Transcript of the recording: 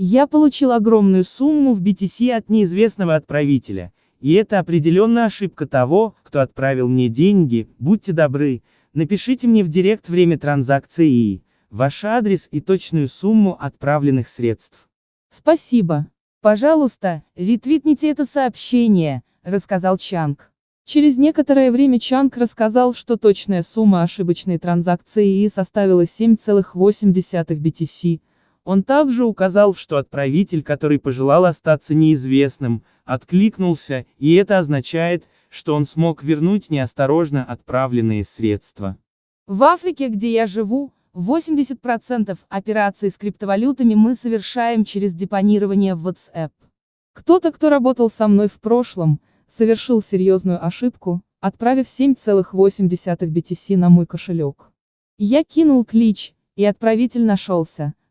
Я получил огромную сумму в BTC от неизвестного отправителя, и это определенно ошибка того, кто отправил мне деньги, будьте добры, напишите мне в директ время транзакции и ваш адрес и точную сумму отправленных средств. Спасибо. Пожалуйста, ретвитните это сообщение, рассказал Чанг. Через некоторое время Чанг рассказал, что точная сумма ошибочной транзакции ИИ составила 7,8 BTC, он также указал, что отправитель, который пожелал остаться неизвестным, откликнулся, и это означает, что он смог вернуть неосторожно отправленные средства. В Африке, где я живу, 80% операций с криптовалютами мы совершаем через депонирование в WhatsApp. Кто-то, кто работал со мной в прошлом, совершил серьезную ошибку, отправив 7,8 BTC на мой кошелек. Я кинул клич, и отправитель нашелся